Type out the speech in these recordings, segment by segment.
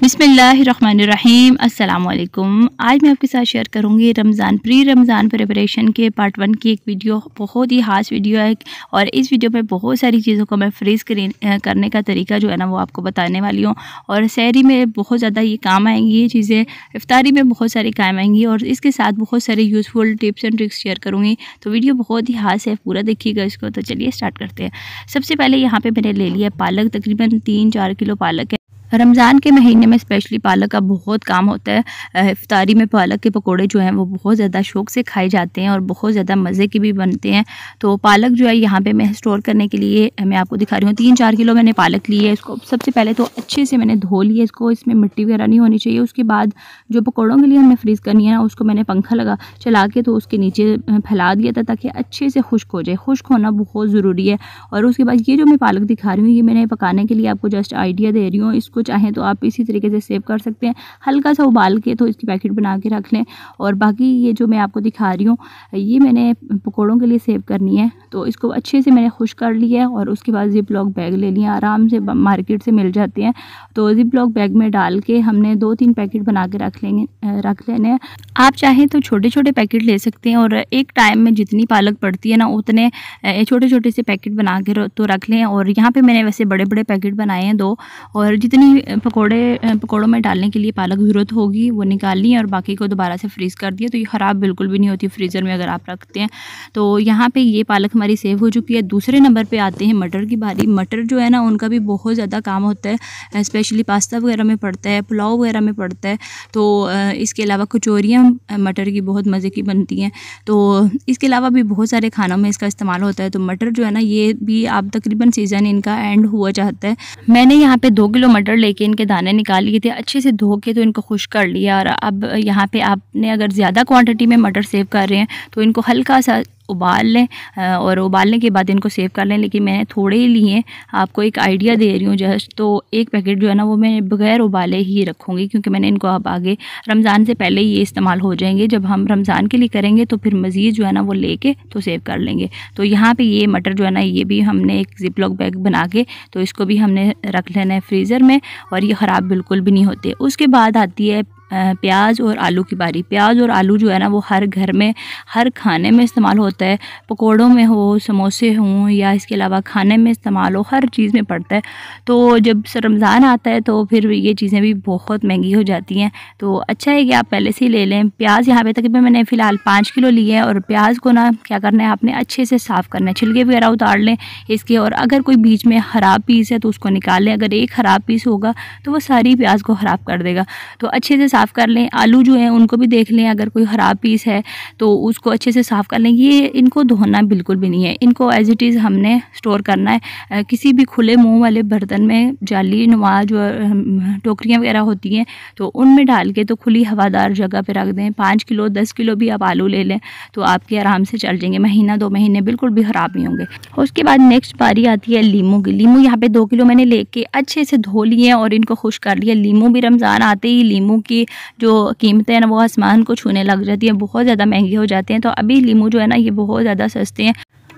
बिसमीम् अल्लाम आज मैं आपके साथ शेयर करूँगी रमज़ान प्री रमज़ान प्रिपरेशन के पार्ट वन की एक वीडियो बहुत ही खास वीडियो है और इस वीडियो में बहुत सारी चीज़ों को मैं फ्रीज करने का तरीका जो है ना वो आपको बताने वाली हूँ और शहरी में बहुत ज़्यादा ये काम आएंगी ये चीज़ें इफ्तारी में बहुत सारी काम आएंगी और इसके साथ बहुत सारे useful tips and tricks share करूँगी तो वीडियो बहुत ही खास है पूरा देखिएगा इसको तो चलिए स्टार्ट करते हैं सबसे पहले यहाँ पर मैंने ले लिया पालक तकरीबन तीन चार किलो पालक है रमज़ान के महीने में स्पेशली पालक का बहुत काम होता है इफ्तारी में पालक के पकोड़े जो हैं वो बहुत ज़्यादा शौक से खाए जाते हैं और बहुत ज़्यादा मज़े के भी बनते हैं तो पालक जो है यहाँ पे मैं स्टोर करने के लिए मैं आपको दिखा रही हूँ तीन चार किलो मैंने पालक ली है इसको सबसे पहले तो अच्छे से मैंने धो लिया इसको इसमें मिट्टी वगैरह नहीं होनी चाहिए उसके बाद जो पकौड़ों के लिए हमें फ्रीज़ करनी है ना उसको मैंने पंखा लगा चला के तो उसके नीचे फैला दिया था ताकि अच्छे से खुश्क हो जाए खुश्क होना बहुत ज़रूरी है और उसके बाद ये जो मैं पालक दिखा रही हूँ ये मैंने पकाने के लिए आपको जस्ट आइडिया दे रही हूँ इसको इसको चाहें तो आप इसी तरीके से सेव कर सकते हैं हल्का सा उबाल के तो इसकी पैकेट बना के रख लें और बाकी ये जो मैं आपको दिखा रही हूँ ये मैंने पकौड़ों के लिए सेव करनी है तो इसको अच्छे से मैंने खुश कर लिया है और उसके बाद जिप लॉक बैग ले लिया आराम से मार्केट से मिल जाते हैं तो जिप लॉक बैग में डाल के हमने दो तीन पैकेट बना के रख लेंगे रख लेने आप चाहें तो छोटे छोटे पैकेट ले सकते हैं और एक टाइम में जितनी पालक पड़ती है ना उतने छोटे छोटे से पैकेट बना के तो रख लें और यहाँ पर मैंने वैसे बड़े बड़े पैकेट बनाए हैं दो और जितनी हमें पकोड़े पकोड़ों में डालने के लिए पालक ज़रूरत होगी वो निकाल ली और बाकी को दोबारा से फ्रीज़ कर दिया तो ये ख़राब बिल्कुल भी नहीं होती फ्रीज़र में अगर आप रखते हैं तो यहाँ पे ये पालक हमारी सेव हो चुकी है दूसरे नंबर पे आते हैं मटर की बारी मटर जो है ना उनका भी बहुत ज़्यादा काम होता है स्पेशली पास्ता वगैरह में पड़ता है पुलाव वगैरह में पड़ता है तो इसके अलावा कचोरियाँ मटर की बहुत मज़े की बनती हैं तो इसके अलावा भी बहुत सारे खानों में इसका इस्तेमाल होता है तो मटर जो है ना ये भी आप तकरीबन सीज़न इनका एंड हुआ चाहता है मैंने यहाँ पर दो किलो मटर पाउडर लेके इनके दाने निकाल लिए थे अच्छे से धो के तो इनको खुश कर लिया और अब यहाँ पे आपने अगर ज़्यादा क्वांटिटी में मटर सेव कर रहे हैं तो इनको हल्का सा उबाल लें और उबालने के बाद इनको सेव कर लें लेकिन मैंने थोड़े ही लिए आपको एक आइडिया दे रही हूँ जस्ट तो एक पैकेट जो है ना वो मैं बगैर उबाले ही रखूँगी क्योंकि मैंने इनको अब आगे रमज़ान से पहले ही ये इस्तेमाल हो जाएंगे जब हम रमज़ान के लिए करेंगे तो फिर मज़ीद जो है ना वो लेके तो सेव कर लेंगे तो यहाँ पर ये मटर जो है ना ये भी हमने एक जिप लॉक बैग बना के तो इसको भी हमने रख लेना है फ्रीज़र में और ये ख़राब बिल्कुल भी नहीं होते उसके बाद आती है प्याज और आलू की बारी प्याज और आलू जो है ना वो हर घर में हर खाने में इस्तेमाल होता है पकोड़ों में हो समोसे हों या इसके अलावा खाने में इस्तेमाल हो हर चीज़ में पड़ता है तो जब रमज़ान आता है तो फिर ये चीज़ें भी बहुत महंगी हो जाती हैं तो अच्छा है कि आप पहले से ही ले लें प्याज यहाँ पर तकरीबन मैंने फ़िलहाल पाँच किलो लिए हैं और प्याज को ना क्या करना है आपने अच्छे से साफ़ करना है छिलके वगैरह उतार लें इसके और अगर कोई बीच में ख़राब पीस है तो उसको निकाल लें अगर एक ख़राब पीस होगा तो वो सारी प्याज को ख़राब कर देगा तो अच्छे से साफ़ कर लें आलू जो है उनको भी देख लें अगर कोई ख़राब पीस है तो उसको अच्छे से साफ़ कर लें ये इनको धोना बिल्कुल भी नहीं है इनको एज इट इज़ हमने स्टोर करना है किसी भी खुले मुँह वाले बर्तन में जाली नुमा जो टोकरियाँ वगैरह होती हैं तो उनमें डाल के तो खुली हवादार जगह पर रख दें पाँच किलो दस किलो भी आप आलू ले लें तो आपके आराम से चल जाएंगे महीना दो महीने बिल्कुल भी ख़राब नहीं होंगे उसके बाद नेक्स्ट बारी आती है लीमू की लीमू यहाँ पे दो किलो मैंने लेके अच्छे से धो लिए और इनको खुश कर लिया लीमू भी रमज़ान आते ही लीमू की जो कीमतें हैं ना वो आसमान को छूने लग जाती हैं बहुत ज़्यादा महंगी हो जाती हैं तो अभी लीमू जो है ना ये बहुत ज़्यादा सस्ते हैं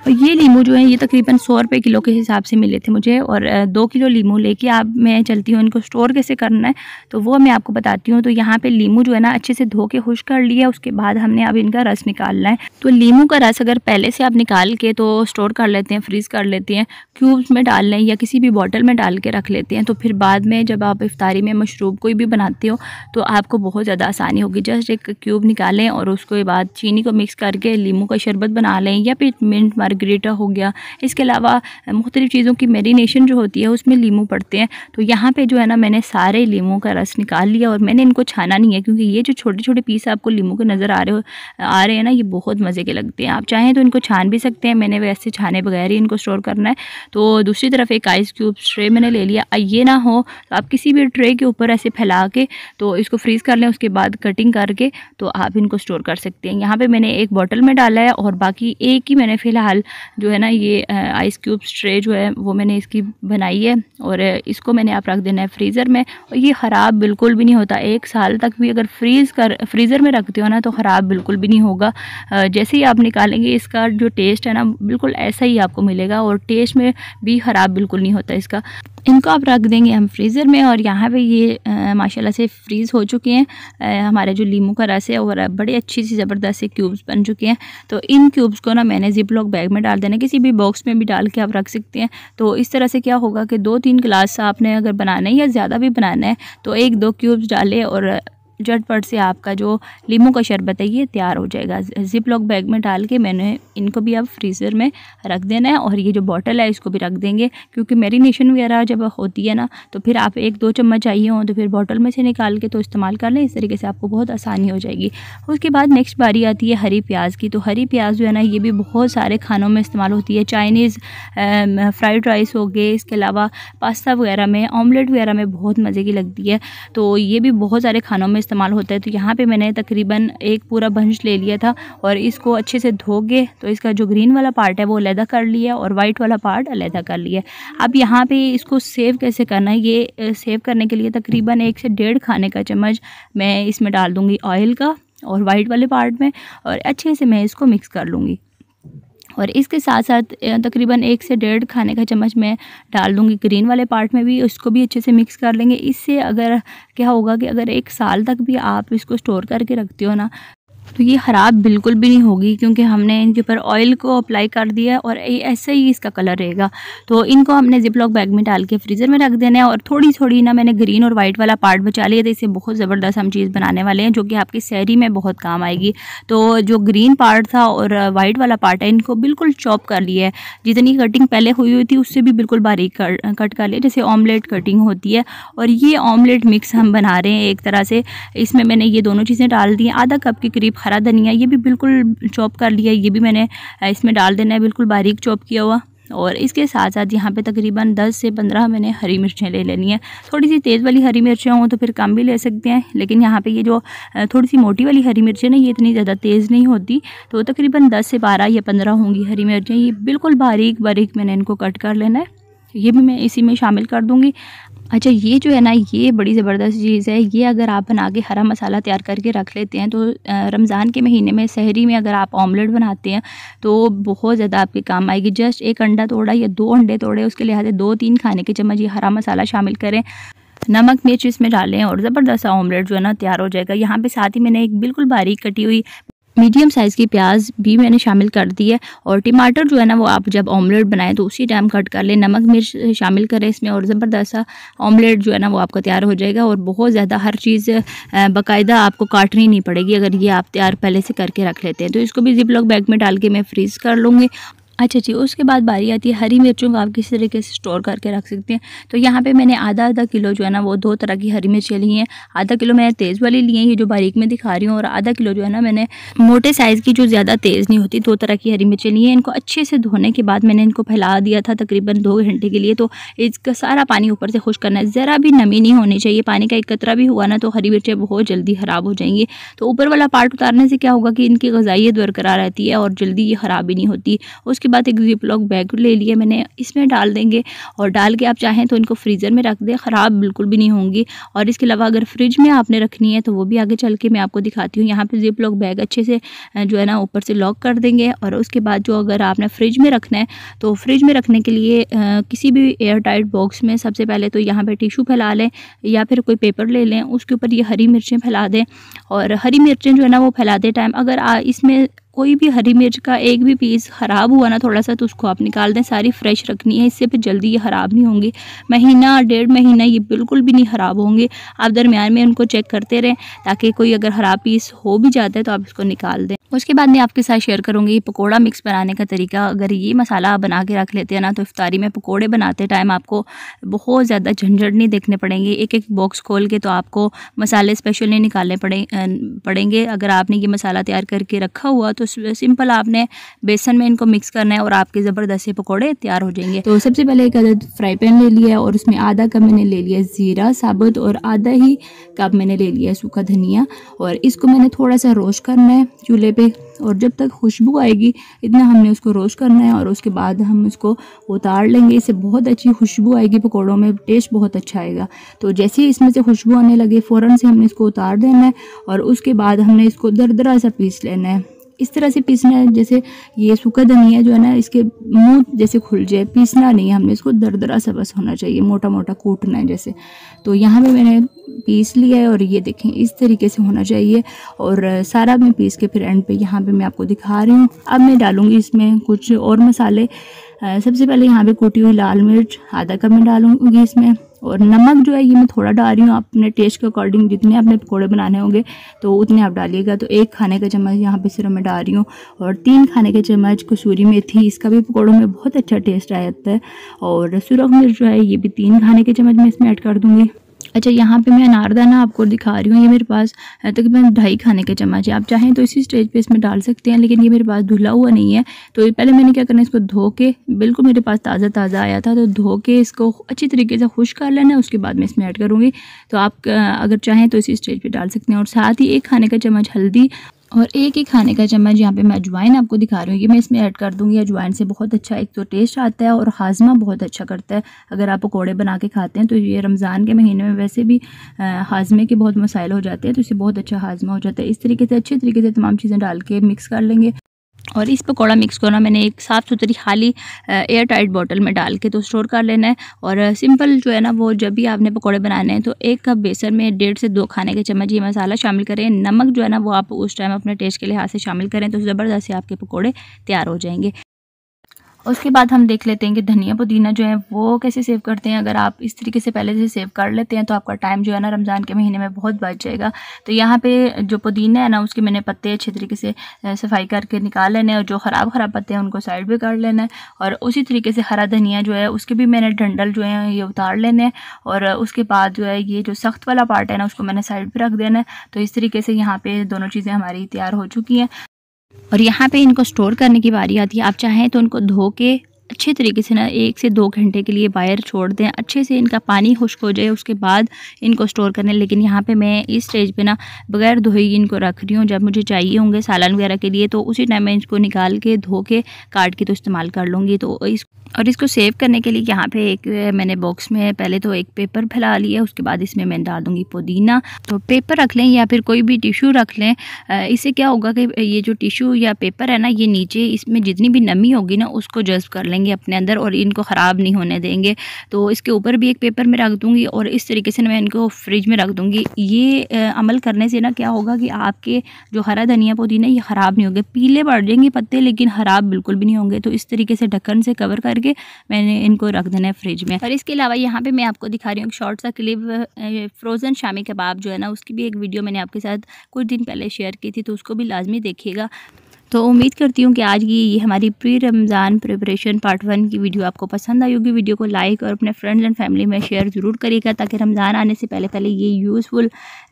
और ये लीमू जो है ये तकरीबन सौ रुपये किलो के हिसाब से मिले थे मुझे और दो किलो लीमू लेके आप मैं चलती हूँ इनको स्टोर कैसे करना है तो वो मैं आपको बताती हूँ तो यहाँ पर लीमू जो है ना अच्छे से धो के खुश कर लिया उसके बाद हमने अब इनका रस निकालना है तो लीमू का रस अगर पहले से आप निकाल के तो स्टोर कर लेते हैं फ्रीज़ कर लेते हैं क्यूब्स में डाल लें या किसी भी बॉटल में डाल के रख लेते हैं तो फिर बाद में जब आप इफ्तारी में मशरूब कोई भी बनाते हो तो आपको बहुत ज़्यादा आसानी होगी जस्ट एक क्यूब निकालें और उसके बाद चीनी को मिक्स करके लीमू का शरबत बना लें या फिर मिनट मार ग्रेटा हो गया इसके अलावा मुख्तलिफ़ चीज़ों की मेरीनेशन जो होती है उसमें लीमू पड़ते हैं तो यहाँ पर जो है ना मैंने सारे लीमों का रस निकाल लिया और मैंने इनको छाना नहीं है क्योंकि ये जो छोटे छोटे पीस आपको लीमू के नज़र आ रहे हो आ रहे हैं ना ये बहुत मज़े के लगते हैं आप चाहें तो इनको छान भी सकते हैं मैंने वैसे छाने बगैर ही इनको स्टोर करना है तो दूसरी तरफ एक आइस क्यूब ट्रे मैंने ले लिया ये ना हो तो आप किसी भी ट्रे के ऊपर ऐसे फैला के तो इसको फ्रीज़ कर लें उसके बाद कटिंग करके तो आप इनको स्टोर कर सकते हैं यहाँ पे मैंने एक बॉटल में डाला है और बाकी एक ही मैंने फ़िलहाल फिलहाल जो है ना ये आइस क्यूब स्ट्रे जो है वो मैंने इसकी बनाई है और इसको मैंने आप रख देना है फ्रीज़र में और ये ख़राब बिल्कुल भी नहीं होता एक साल तक भी अगर फ्रीज़ कर फ्रीज़र में रखते हो ना तो ख़राब बिल्कुल भी नहीं होगा जैसे ही आप निकालेंगे इसका जो टेस्ट है ना बिल्कुल ऐसा ही आपको मिलेगा और टेस्ट में भी ख़राब बिल्कुल नहीं होता इसका इनको आप रख देंगे हम फ्रीज़र में और यहाँ पे ये माशाल्लाह से फ्रीज़ हो चुके हैं हमारे जो लीमू का रस है वो बड़े अच्छी सी ज़बरदस्त से क्यूब्स बन चुके हैं तो इन क्यूब्स को ना मैंने जिप लॉक बैग में डाल देना किसी भी बॉक्स में भी डाल के आप रख सकते हैं तो इस तरह से क्या होगा कि दो तीन गिलास आपने अगर बनाना है या ज़्यादा भी बनाना है तो एक दो क्यूब्स डाले और झटपट से आपका जो लीमू का शरबत है ये तैयार हो जाएगा जिप लॉक बैग में डाल के मैंने इनको भी अब फ्रीज़र में रख देना है और ये जो बॉटल है इसको भी रख देंगे क्योंकि मेरीनेशन वगैरह जब होती है ना तो फिर आप एक दो चम्मच चाहिए हों तो फिर बॉटल में से निकाल के तो इस्तेमाल कर लें इस तरीके से आपको बहुत आसानी हो जाएगी उसके बाद नेक्स्ट बारी आती है हरी प्याज की तो हरी प्याज जो है ना ये भी बहुत सारे खानों में इस्तेमाल होती है चाइनीज़ फ्राइड राइस हो गए इसके अलावा पास्ता वगैरह में ऑमलेट वगैरह में बहुत मज़े की लगती है तो ये भी बहुत सारे खानों में इस्तेमाल होता है तो यहाँ पे मैंने तकरीबन एक पूरा भंश ले लिया था और इसको अच्छे से धो के तो इसका जो ग्रीन वाला पार्ट है वो अलहदा कर लिया और वाइट वाला पार्ट अलहदा कर लिया अब यहाँ पे इसको सेव कैसे करना है ये सेव करने के लिए तकरीबन एक से डेढ़ खाने का चम्मच मैं इसमें डाल दूँगी ऑयल का और वाइट वाले पार्ट में और अच्छे से मैं इसको मिक्स कर लूँगी और इसके साथ साथ तकरीबन एक से डेढ़ खाने का चम्मच मैं डाल दूँगी ग्रीन वाले पार्ट में भी उसको भी अच्छे से मिक्स कर लेंगे इससे अगर क्या होगा कि अगर एक साल तक भी आप इसको स्टोर करके रखते हो ना तो ये ख़राब बिल्कुल भी नहीं होगी क्योंकि हमने इनके ऊपर ऑयल को अप्लाई कर दिया है और ऐसे ही इसका कलर रहेगा तो इनको हमने जिप लॉक बैग में डाल के फ्रीज़र में रख देना है और थोड़ी थोड़ी ना मैंने ग्रीन और वाइट वाला पार्ट बचा लिया था तो इसे बहुत ज़बरदस्त हम चीज़ बनाने वाले हैं जो कि आपकी सैरी में बहुत काम आएगी तो जो ग्रीन पार्ट था और वाइट वाला पार्ट है इनको बिल्कुल चॉप कर लिया है जितनी कटिंग पहले हुई हुई थी उससे भी बिल्कुल बारीक कर, कट कर लिया जैसे ऑमलेट कटिंग होती है और ये ऑमलेट मिक्स हम बना रहे हैं एक तरह से इसमें मैंने ये दोनों चीज़ें डाल दी आधा कप के करीब हरा धनिया ये भी बिल्कुल चॉप कर लिया ये भी मैंने इसमें डाल देना है बिल्कुल बारीक चॉप किया हुआ और इसके साथ साथ यहाँ पे तकरीबन 10 से 15 मैंने हरी मिर्चें ले लेनी है थोड़ी सी तेज़ वाली हरी मिर्चें हों तो फिर कम भी ले सकते हैं लेकिन यहाँ पे ये जो थोड़ी सी मोटी वाली हरी मिर्चें ना ये इतनी ज़्यादा तेज़ नहीं होती तो तकरीबन 10 से 12 या 15 होंगी हरी मिर्चें ये बिल्कुल बारीक बारीक मैंने इनको कट कर लेना है ये भी मैं इसी में शामिल कर दूँगी अच्छा ये जो है ना ये बड़ी ज़बरदस्त चीज़ है ये अगर आप बना के हरा मसाला तैयार करके रख लेते हैं तो रमज़ान के महीने में शहरी में अगर आप ऑमलेट बनाते हैं तो बहुत ज़्यादा आपके काम आएगी जस्ट एक अंडा तोड़ा या दो अंडे तोड़े उसके लिहाजा दो तीन खाने के चम्मच ये हरा मसाला शामिल करें नमक मिर्च इसमें डालें और ज़बरदस्त ऑमलेट जो है ना तैयार हो जाएगा यहाँ पे साथ ही मैंने एक बिल्कुल बारीक कटी हुई मीडियम साइज़ की प्याज भी मैंने शामिल कर दी है और टमाटर जो है ना वो आप जब ऑमलेट बनाएं तो उसी टाइम कट कर लें नमक मिर्च शामिल करें इसमें और ज़बरदस्त सा ऑमलेट जो है ना वो आपका तैयार हो जाएगा और बहुत ज़्यादा हर चीज़ बाकायदा आपको काटनी नहीं पड़ेगी अगर ये आप तैयार पहले से करके रख लेते हैं तो इसको भी जिप लॉक बैग में डाल के मैं फ्रीज़ कर लूँगी अच्छा जी उसके बाद बारी आती है हरी मिर्चों को आप किसी तरीके से स्टोर करके रख सकते हैं तो यहाँ पे मैंने आधा आधा किलो जो है ना वो दो तरह की हरी मिर्चें ली हैं आधा किलो मैंने तेज़ वाली ली हैं ये जो बारीक में दिखा रही हूँ और आधा किलो जो है ना मैंने मोटे साइज़ की जो ज़्यादा तेज़ नहीं होती दो तरह की हरी मिर्चें ली हैं इनको अच्छे से धोने के बाद मैंने इनको फैला दिया था तकरीबन दो घंटे के लिए तो इसका सारा पानी ऊपर से खुश करना है ज़रा भी नमी नहीं होनी चाहिए पानी का एक कतरा भी हुआ ना तो हरी मिर्चें बहुत जल्दी ख़राब हो जाएंगी तो ऊपर वाला पार्ट उतारने से क्या होगा कि इनकी गजाइत बरकरार रहती है और जल्दी ये ख़राब भी नहीं होती उसके उसके बाद एक जीप लॉक बैग ले लिया मैंने इसमें डाल देंगे और डाल के आप चाहें तो इनको फ्रीज़र में रख दें ख़राब बिल्कुल भी नहीं होंगी और इसके अलावा अगर फ्रिज में आपने रखनी है तो वो भी आगे चल के मैं आपको दिखाती हूँ यहाँ पर जिप लॉक बैग अच्छे से जो है ना ऊपर से लॉक कर देंगे और उसके बाद जो अगर आपने फ्रिज में रखना है तो फ्रिज में रखने के लिए किसी भी एयर टाइट बॉक्स में सबसे पहले तो यहाँ पर टिशू फैला लें या फिर कोई पेपर ले लें उसके ऊपर ये हरी मिर्चें फैला दें और हरी मिर्चें जो है ना वो फैला दें टाइम अगर इसमें कोई भी हरी मिर्च का एक भी पीस ख़राब हुआ ना थोड़ा सा तो उसको आप निकाल दें सारी फ्रेश रखनी है इससे फिर जल्दी ये ख़राब नहीं होंगे महीना डेढ़ महीना ये बिल्कुल भी नहीं ख़राब होंगे आप दरमियान में उनको चेक करते रहें ताकि कोई अगर ख़राब पीस हो भी जाता है तो आप इसको निकाल दें उसके बाद मैं आपके साथ शेयर करूँगी ये पकौड़ा मिक्स बनाने का तरीका अगर ये मसाला आप बना के रख लेते हैं ना तो इफ्तारी में पकौड़े बनाते टाइम आपको बहुत ज़्यादा झंझट नहीं देखने पड़ेंगे एक एक बॉक्स खोल के तो आपको मसाले स्पेशल नहीं निकालने पड़े पड़ेंगे अगर आपने ये मसाला तैयार करके रखा हुआ तो सिंपल आपने बेसन में इनको मिक्स करना है और आपके ज़बरदस्ती पकौड़े तैयार हो जाएंगे तो सबसे पहले एक अदद फ्राई पैन ले लिया और उसमें आधा कप मैंने ले लिया ज़ीरा साबुत और आधा ही कप मैंने ले लिया सूखा धनिया और इसको मैंने थोड़ा सा रोस्ट करना है चूल्हे पर और जब तक खुशबू आएगी इतना हमने उसको रोस्ट करना है और उसके बाद हम उसको उतार लेंगे इससे बहुत अच्छी खुशबू आएगी पकौड़ों में टेस्ट बहुत अच्छा आएगा तो जैसे ही इसमें से खुशबू आने लगे फ़ौरन से हमने इसको उतार देना है और उसके बाद हमने इसको दर दरा सा पीस लेना है इस तरह से पीसना है जैसे ये सूखा धनिया जो है ना इसके मुंह जैसे खुल जाए पीसना नहीं हमने इसको दरदरा सा बस होना चाहिए मोटा मोटा कूटना है जैसे तो यहाँ पे मैंने पीस लिया है और ये देखें इस तरीके से होना चाहिए और सारा मैं पीस के फिर एंड पे यहाँ पे मैं आपको दिखा रही हूँ अब मैं डालूँगी इसमें कुछ और मसाले सबसे पहले यहाँ पे कूटी हुई लाल मिर्च आधा कप में डालूंगी इसमें और नमक जो है ये मैं थोड़ा डाल रही हूँ आप अपने टेस्ट के अकॉर्डिंग जितने आपने पकौड़े बनाने होंगे तो उतने आप डालिएगा तो एक खाने का चम्मच यहाँ पे सिर्फ मैं डाल रही हूँ और तीन खाने के चम्मच कसूरी मेथी इसका भी पकौड़ों में बहुत अच्छा टेस्ट आ जाता है और सुरख मिर्च जो है ये भी तीन खाने के चम्मच मैं इसमें ऐड कर दूँगी अच्छा यहाँ पे मैं अनारदाना आपको दिखा रही हूँ ये मेरे पास तकरीबन ढाई खाने के चम्मच है आप चाहें तो इसी स्टेज पे इसमें डाल सकते हैं लेकिन ये मेरे पास धुला हुआ नहीं है तो पहले मैंने क्या करना है इसको धो के बिल्कुल मेरे पास ताज़ा ताज़ा आया था तो धो के इसको अच्छी तरीके से खुश कर लेना है उसके बाद मैं इसमें ऐड करूँगी तो आप अगर चाहें तो इसी स्टेज पर डाल सकते हैं और साथ ही एक खाने का चम्मच हल्दी और एक ही खाने का चम्मच यहाँ पे मैं अजवाइन आपको दिखा रही हूँ ये मैं इसमें ऐड कर दूँगी अजवाइन से बहुत अच्छा एक तो टेस्ट आता है और हाजमा बहुत अच्छा करता है अगर आप पकौड़े बना के खाते हैं तो ये रमज़ान के महीने में वैसे भी हाजमे के बहुत मसाइल हो जाते हैं तो इसे बहुत अच्छा हाजमा हो जाता है इस तरीके से अच्छे तरीके से तमाम चीज़ें डाल के मिक्स कर लेंगे और इस पकौड़ा मिक्स करना मैंने एक साफ़ सुथरी खाली एयर टाइट बॉटल में डाल के तो स्टोर कर लेना है और सिंपल जो है ना वो जब भी आपने पकौड़े बनाने हैं तो एक कप बेसन में डेढ़ से दो खाने के चम्मच ये मसाला शामिल करें नमक जो है ना वो आप उस टाइम अपने टेस्ट के लिहाज से शामिल करें तो ज़बरदस्त आपके पकौड़े तैयार हो जाएंगे उसके बाद हम देख लेते हैं कि धनिया पुदीना जो है वो कैसे सेव करते हैं अगर आप इस तरीके से पहले से सेव कर लेते हैं तो आपका टाइम जो है ना रमज़ान के महीने में बहुत बच जाएगा तो यहाँ पे जो पुदीना है ना उसके मैंने पत्ते अच्छे तरीके से सफाई करके निकाल लेने और जो ख़राब ख़राब पत्ते हैं उनको साइड भी कर लेना है और उसी तरीके से हरा धनिया जो है उसके भी मैंने डंडल जो है ये उतार लेने हैं और उसके बाद जो है ये जो सख्त वाला पार्ट है ना उसको मैंने साइड पर रख देना है तो इस तरीके से यहाँ पर दोनों चीज़ें हमारी तैयार हो चुकी हैं और यहाँ पे इनको स्टोर करने की बारी आती है आप चाहें तो उनको धो के अच्छे तरीके से ना एक से दो घंटे के लिए बाहर छोड़ दें अच्छे से इनका पानी खुश्क हो जाए उसके बाद इनको स्टोर करने लेकिन यहाँ पे मैं इस स्टेज पे ना बगैर धोए इनको रख रही हूँ जब मुझे चाहिए होंगे सालन वगैरह के लिए तो उसी टाइम मैं इनको निकाल के धो के काट के तो इस्तेमाल कर लूँगी तो इस और इसको सेव करने के लिए यहाँ पे एक मैंने बॉक्स में पहले तो एक पेपर फैला लिया उसके बाद इसमें मैं डाल दूँगी पुदीना तो पेपर रख लें या फिर कोई भी टिश्यू रख लें इससे क्या होगा कि ये जो टिश्यू या पेपर है ना ये नीचे इसमें जितनी भी नमी होगी ना उसको जज्ब कर लेंगे अपने अंदर और इनको ख़राब नहीं होने देंगे तो इसके ऊपर भी एक पेपर में रख दूँगी और इस तरीके से मैं इनको फ्रिज में रख दूँगी ये अमल करने से ना क्या होगा कि आपके जो हरा धनिया पुदीना ये ख़राब नहीं होंगे पीले पड़ जाएंगे पत्ते लेकिन ख़राब बिल्कुल भी नहीं होंगे तो इस तरीके से ढक्कन से कवर कर करके मैंने इनको रख देना है फ्रिज में और इसके अलावा यहाँ पे मैं आपको दिखा रही हूँ शॉर्ट सा क्लिप फ्रोज़न शामी कबाब जो है ना उसकी भी एक वीडियो मैंने आपके साथ कुछ दिन पहले शेयर की थी तो उसको भी लाजमी देखिएगा तो उम्मीद करती हूँ कि आज की ये हमारी pre Ramzan preparation part one की वीडियो आपको पसंद आई होगी वीडियो को लाइक और अपने फ्रेंड्स एंड फैमिली में शेयर ज़रूर करिएगा ताकि रमज़ान आने से पहले पहले ये यूज़फुल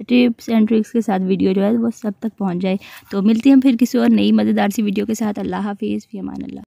टिप्स एंड ट्रिक्स के साथ वीडियो जो है वो सब तक पहुँच जाए तो मिलती हम फिर किसी और नई मज़ेदार सी वीडियो के साथ अल्लाह हाफिज़ फ़ी अमान